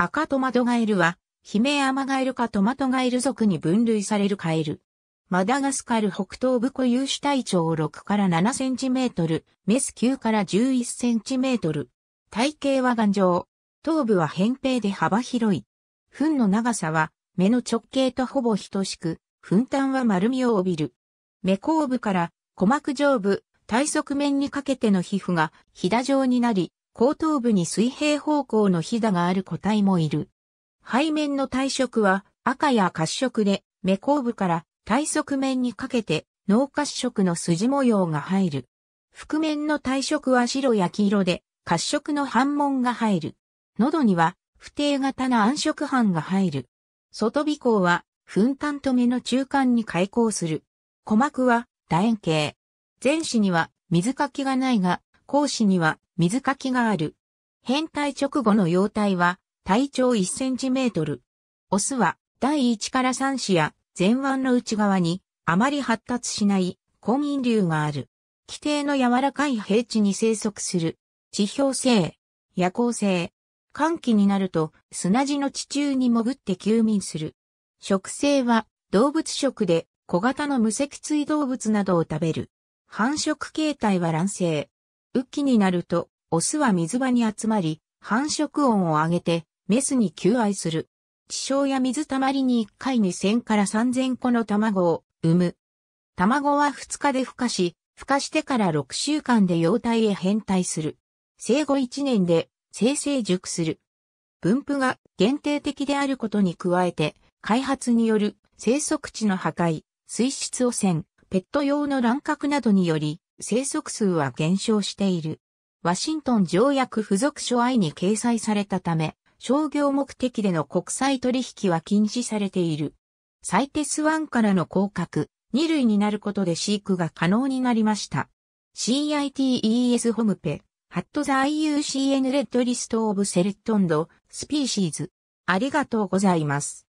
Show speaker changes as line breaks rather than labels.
赤トマトガエルは、ヒメアマガエルかトマトガエル属に分類されるカエル。マダガスカル北東部固有種体長6から7センチメートル、メス9から11センチメートル。体型は頑丈。頭部は扁平で幅広い。糞の長さは目の直径とほぼ等しく、糞端は丸みを帯びる。目後部から鼓膜上部、体側面にかけての皮膚がひだ状になり、後頭部に水平方向のひだがある個体もいる。背面の体色は赤や褐色で、目後部から体側面にかけて脳褐色の筋模様が入る。覆面の体色は白や黄色で、褐色の斑紋が入る。喉には不定型な暗色斑が入る。外鼻孔は粉端と目の中間に開口する。鼓膜は楕円形。前肢には水かきがないが、講師には水かきがある。変態直後の幼体は体長1センチメートル。オスは第1から3子や前腕の内側にあまり発達しない婚姻流がある。規定の柔らかい平地に生息する。地表性、夜行性。寒気になると砂地の地中に潜って休眠する。食性は動物食で小型の無脊椎動物などを食べる。繁殖形態は卵生。雨季になると、オスは水場に集まり、繁殖音を上げて、メスに求愛する。地床や水たまりに1回に0 0 0から3000個の卵を産む。卵は2日で孵化し、孵化してから6週間で幼体へ変態する。生後1年で生成熟する。分布が限定的であることに加えて、開発による生息地の破壊、水質汚染、ペット用の乱獲などにより、生息数は減少している。ワシントン条約付属書愛に掲載されたため、商業目的での国際取引は禁止されている。サイテス1からの降格、2類になることで飼育が可能になりました。CITES ホムペ、ハットザ IUCN レッドリストオブセレットンド、スピーシーズ。ありがとうございます。